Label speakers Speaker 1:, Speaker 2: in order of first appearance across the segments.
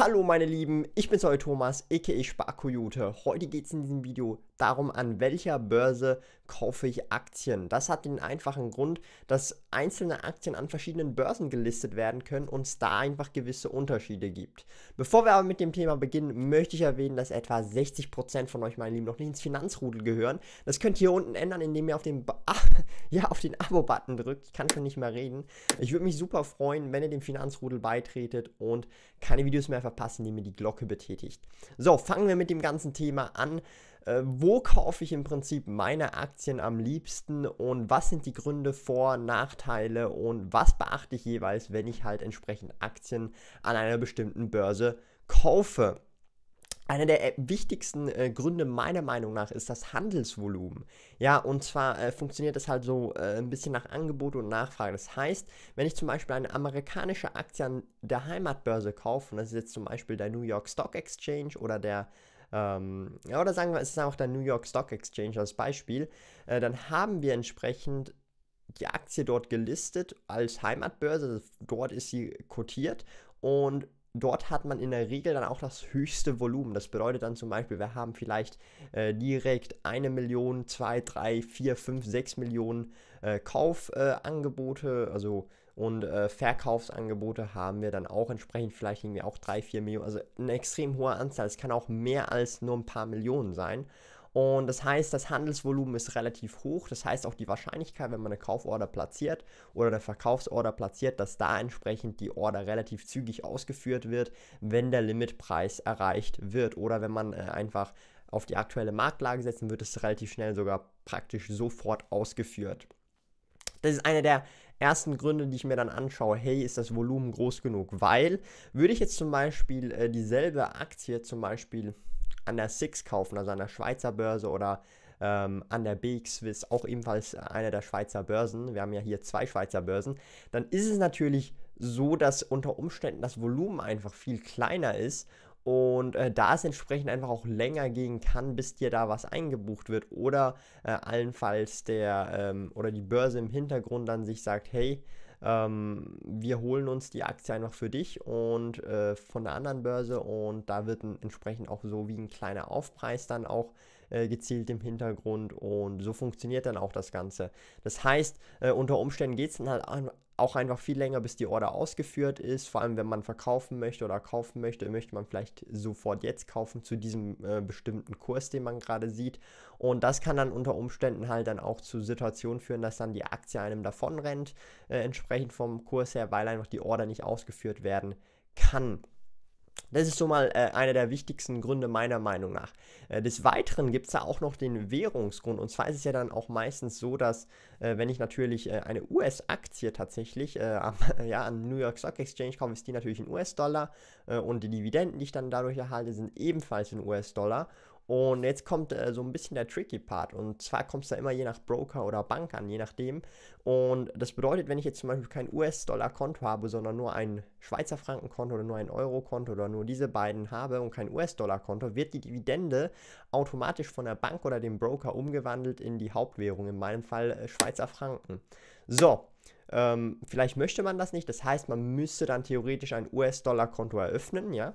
Speaker 1: Hallo meine Lieben, ich bin's euer Thomas, a.k.a. Sparkoyote. Heute geht's in diesem Video darum, an welcher Börse kaufe ich Aktien. Das hat den einfachen Grund, dass einzelne Aktien an verschiedenen Börsen gelistet werden können und es da einfach gewisse Unterschiede gibt. Bevor wir aber mit dem Thema beginnen, möchte ich erwähnen, dass etwa 60% von euch, meine Lieben, noch nicht ins Finanzrudel gehören. Das könnt ihr hier unten ändern, indem ihr auf den, ja, den Abo-Button drückt. Ich kann schon nicht mehr reden. Ich würde mich super freuen, wenn ihr dem Finanzrudel beitretet und keine Videos mehr verpasst, indem ihr die Glocke betätigt. So, fangen wir mit dem ganzen Thema an. Äh, wo kaufe ich im Prinzip meine Aktien am liebsten und was sind die Gründe, Vor-, Nachteile und was beachte ich jeweils, wenn ich halt entsprechend Aktien an einer bestimmten Börse kaufe. Einer der äh, wichtigsten äh, Gründe meiner Meinung nach ist das Handelsvolumen. Ja, und zwar äh, funktioniert das halt so äh, ein bisschen nach Angebot und Nachfrage. Das heißt, wenn ich zum Beispiel eine amerikanische Aktie an der Heimatbörse kaufe, und das ist jetzt zum Beispiel der New York Stock Exchange oder der ähm, oder sagen wir, es ist auch der New York Stock Exchange als Beispiel, äh, dann haben wir entsprechend die Aktie dort gelistet als Heimatbörse, also dort ist sie kotiert und dort hat man in der Regel dann auch das höchste Volumen. Das bedeutet dann zum Beispiel, wir haben vielleicht äh, direkt eine Million, zwei, drei, vier, fünf, sechs Millionen äh, Kaufangebote, also und äh, Verkaufsangebote haben wir dann auch entsprechend vielleicht irgendwie auch 3, 4 Millionen, also eine extrem hohe Anzahl. Es kann auch mehr als nur ein paar Millionen sein. Und das heißt, das Handelsvolumen ist relativ hoch. Das heißt auch die Wahrscheinlichkeit, wenn man eine Kauforder platziert oder eine Verkaufsorder platziert, dass da entsprechend die Order relativ zügig ausgeführt wird, wenn der Limitpreis erreicht wird oder wenn man äh, einfach auf die aktuelle Marktlage setzen, wird es relativ schnell sogar praktisch sofort ausgeführt. Das ist eine der ersten Gründe, die ich mir dann anschaue, hey, ist das Volumen groß genug? Weil würde ich jetzt zum Beispiel äh, dieselbe Aktie zum Beispiel an der Six kaufen, also an der Schweizer Börse oder ähm, an der BX-Swiss, auch ebenfalls einer der Schweizer Börsen, wir haben ja hier zwei Schweizer Börsen, dann ist es natürlich so, dass unter Umständen das Volumen einfach viel kleiner ist und äh, da es entsprechend einfach auch länger gehen kann, bis dir da was eingebucht wird oder äh, allenfalls der ähm, oder die Börse im Hintergrund dann sich sagt, hey, ähm, wir holen uns die Aktie einfach für dich und äh, von der anderen Börse und da wird ein, entsprechend auch so wie ein kleiner Aufpreis dann auch äh, gezielt im Hintergrund und so funktioniert dann auch das Ganze. Das heißt, äh, unter Umständen geht es dann halt auch einfach viel länger, bis die Order ausgeführt ist. Vor allem, wenn man verkaufen möchte oder kaufen möchte, möchte man vielleicht sofort jetzt kaufen zu diesem äh, bestimmten Kurs, den man gerade sieht. Und das kann dann unter Umständen halt dann auch zu Situationen führen, dass dann die Aktie einem davonrennt, äh, entsprechend vom Kurs her, weil einfach die Order nicht ausgeführt werden kann. Das ist schon mal äh, einer der wichtigsten Gründe meiner Meinung nach. Äh, des Weiteren gibt es da auch noch den Währungsgrund. Und zwar ist es ja dann auch meistens so, dass äh, wenn ich natürlich äh, eine US-Aktie tatsächlich äh, am, ja, am New York Stock Exchange kaufe, ist die natürlich in US-Dollar. Äh, und die Dividenden, die ich dann dadurch erhalte, sind ebenfalls in US-Dollar. Und jetzt kommt äh, so ein bisschen der tricky Part. Und zwar kommt es da immer je nach Broker oder Bank an, je nachdem. Und das bedeutet, wenn ich jetzt zum Beispiel kein US-Dollar-Konto habe, sondern nur ein Schweizer Franken-Konto oder nur ein Euro-Konto oder nur diese beiden habe und kein US-Dollar-Konto, wird die Dividende automatisch von der Bank oder dem Broker umgewandelt in die Hauptwährung, in meinem Fall äh, Schweizer Franken. So, ähm, vielleicht möchte man das nicht. Das heißt, man müsste dann theoretisch ein US-Dollar-Konto eröffnen, ja.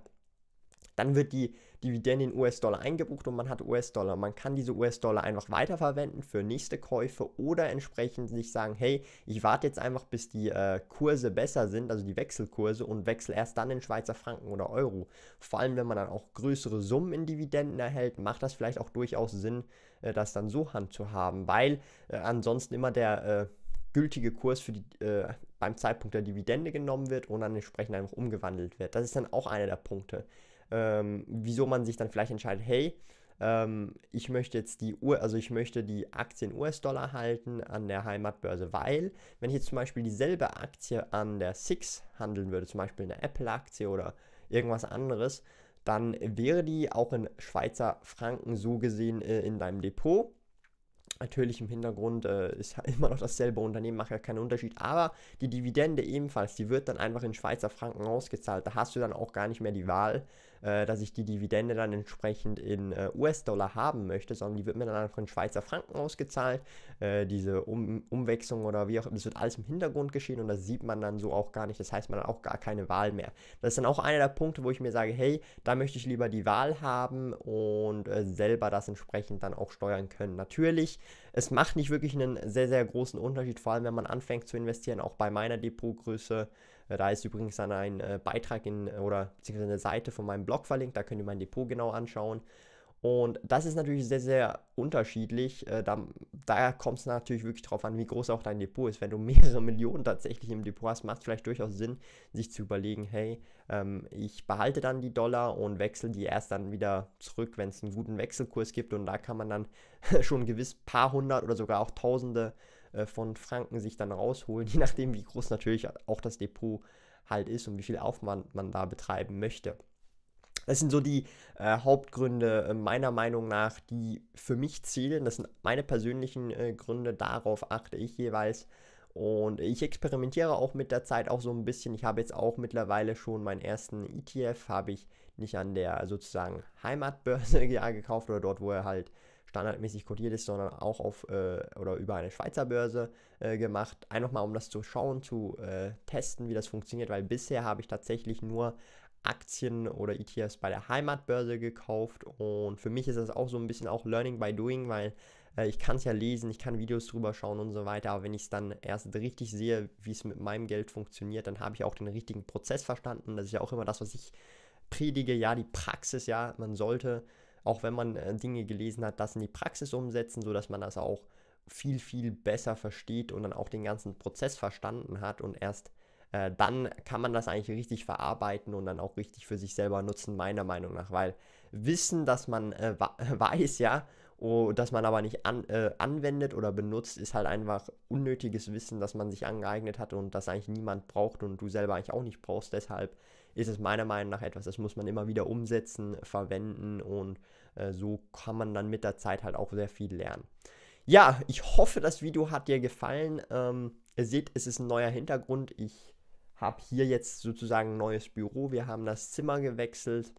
Speaker 1: Dann wird die Dividende in US-Dollar eingebucht und man hat US-Dollar. Man kann diese US-Dollar einfach weiterverwenden für nächste Käufe oder entsprechend sich sagen, hey, ich warte jetzt einfach, bis die äh, Kurse besser sind, also die Wechselkurse und wechsle erst dann in Schweizer Franken oder Euro. Vor allem, wenn man dann auch größere Summen in Dividenden erhält, macht das vielleicht auch durchaus Sinn, äh, das dann so handzuhaben, weil äh, ansonsten immer der äh, gültige Kurs für die, äh, beim Zeitpunkt der Dividende genommen wird und dann entsprechend einfach umgewandelt wird. Das ist dann auch einer der Punkte ähm, wieso man sich dann vielleicht entscheidet, hey, ähm, ich möchte jetzt die Uhr, also ich möchte die Aktien US-Dollar halten an der Heimatbörse, weil, wenn ich jetzt zum Beispiel dieselbe Aktie an der SIX handeln würde, zum Beispiel eine Apple-Aktie oder irgendwas anderes, dann wäre die auch in Schweizer Franken so gesehen äh, in deinem Depot. Natürlich im Hintergrund äh, ist immer noch dasselbe Unternehmen, macht ja keinen Unterschied, aber die Dividende ebenfalls, die wird dann einfach in Schweizer Franken ausgezahlt. Da hast du dann auch gar nicht mehr die Wahl, äh, dass ich die Dividende dann entsprechend in äh, US-Dollar haben möchte, sondern die wird mir dann einfach in Schweizer Franken ausgezahlt. Äh, diese um Umwechslung oder wie auch immer, das wird alles im Hintergrund geschehen und das sieht man dann so auch gar nicht. Das heißt, man hat auch gar keine Wahl mehr. Das ist dann auch einer der Punkte, wo ich mir sage, hey, da möchte ich lieber die Wahl haben und äh, selber das entsprechend dann auch steuern können. Natürlich, es macht nicht wirklich einen sehr, sehr großen Unterschied, vor allem wenn man anfängt zu investieren, auch bei meiner Depotgröße da ist übrigens dann ein äh, Beitrag in äh, oder beziehungsweise eine Seite von meinem Blog verlinkt, da könnt ihr mein Depot genau anschauen. Und das ist natürlich sehr, sehr unterschiedlich. Äh, da, da kommt es natürlich wirklich darauf an, wie groß auch dein Depot ist. Wenn du mehrere Millionen tatsächlich im Depot hast, macht es vielleicht durchaus Sinn, sich zu überlegen, hey, ähm, ich behalte dann die Dollar und wechsle die erst dann wieder zurück, wenn es einen guten Wechselkurs gibt. Und da kann man dann schon gewiss paar hundert oder sogar auch tausende äh, von Franken sich dann rausholen, je nachdem, wie groß natürlich auch das Depot halt ist und wie viel Aufwand man da betreiben möchte. Das sind so die äh, Hauptgründe äh, meiner Meinung nach, die für mich zählen. Das sind meine persönlichen äh, Gründe, darauf achte ich jeweils. Und ich experimentiere auch mit der Zeit auch so ein bisschen. Ich habe jetzt auch mittlerweile schon meinen ersten ETF, habe ich nicht an der sozusagen Heimatbörse ja, gekauft oder dort, wo er halt standardmäßig kodiert ist, sondern auch auf äh, oder über eine Schweizer Börse äh, gemacht. Einfach mal, um das zu schauen, zu äh, testen, wie das funktioniert, weil bisher habe ich tatsächlich nur Aktien oder ETFs bei der Heimatbörse gekauft und für mich ist das auch so ein bisschen auch Learning by Doing, weil äh, ich kann es ja lesen, ich kann Videos drüber schauen und so weiter, aber wenn ich es dann erst richtig sehe, wie es mit meinem Geld funktioniert, dann habe ich auch den richtigen Prozess verstanden. Das ist ja auch immer das, was ich predige, ja, die Praxis, ja, man sollte auch wenn man äh, Dinge gelesen hat, das in die Praxis umsetzen, sodass man das auch viel, viel besser versteht und dann auch den ganzen Prozess verstanden hat und erst äh, dann kann man das eigentlich richtig verarbeiten und dann auch richtig für sich selber nutzen, meiner Meinung nach, weil Wissen, dass man äh, weiß, ja, oh, dass man aber nicht an, äh, anwendet oder benutzt, ist halt einfach unnötiges Wissen, das man sich angeeignet hat und das eigentlich niemand braucht und du selber eigentlich auch nicht brauchst, deshalb ist es meiner Meinung nach etwas, das muss man immer wieder umsetzen, verwenden und äh, so kann man dann mit der Zeit halt auch sehr viel lernen. Ja, ich hoffe, das Video hat dir gefallen. Ähm, ihr seht, es ist ein neuer Hintergrund. Ich habe hier jetzt sozusagen ein neues Büro. Wir haben das Zimmer gewechselt.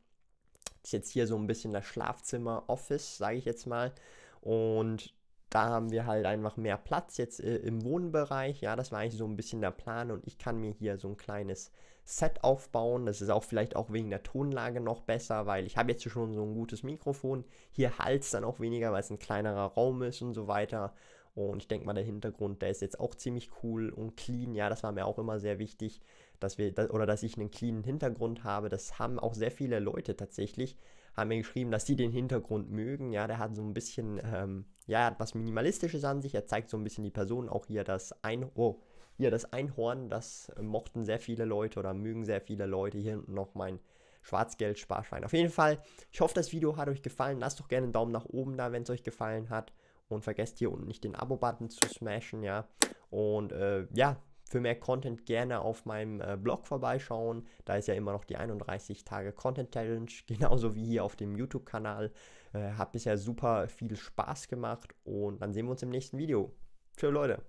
Speaker 1: Das ist jetzt hier so ein bisschen das Schlafzimmer, Office, sage ich jetzt mal. Und da haben wir halt einfach mehr Platz jetzt äh, im Wohnbereich. Ja, das war eigentlich so ein bisschen der Plan und ich kann mir hier so ein kleines Set aufbauen. Das ist auch vielleicht auch wegen der Tonlage noch besser, weil ich habe jetzt schon so ein gutes Mikrofon. Hier halt es dann auch weniger, weil es ein kleinerer Raum ist und so weiter. Und ich denke mal, der Hintergrund, der ist jetzt auch ziemlich cool und clean. Ja, das war mir auch immer sehr wichtig, dass wir, oder dass ich einen cleanen Hintergrund habe. Das haben auch sehr viele Leute tatsächlich haben mir geschrieben, dass sie den Hintergrund mögen. Ja, der hat so ein bisschen, ähm, ja, er hat was Minimalistisches an sich. Er zeigt so ein bisschen die Person, auch hier das ein oh, hier das Einhorn, das äh, mochten sehr viele Leute oder mögen sehr viele Leute. Hier noch mein Schwarzgeld-Sparschwein. Auf jeden Fall, ich hoffe, das Video hat euch gefallen. Lasst doch gerne einen Daumen nach oben da, wenn es euch gefallen hat. Und vergesst hier unten nicht den Abo-Button zu smashen, ja. Und äh, ja, für mehr Content gerne auf meinem äh, Blog vorbeischauen. Da ist ja immer noch die 31 Tage Content Challenge, genauso wie hier auf dem YouTube-Kanal. Äh, hat bisher super viel Spaß gemacht und dann sehen wir uns im nächsten Video. Tschö Leute.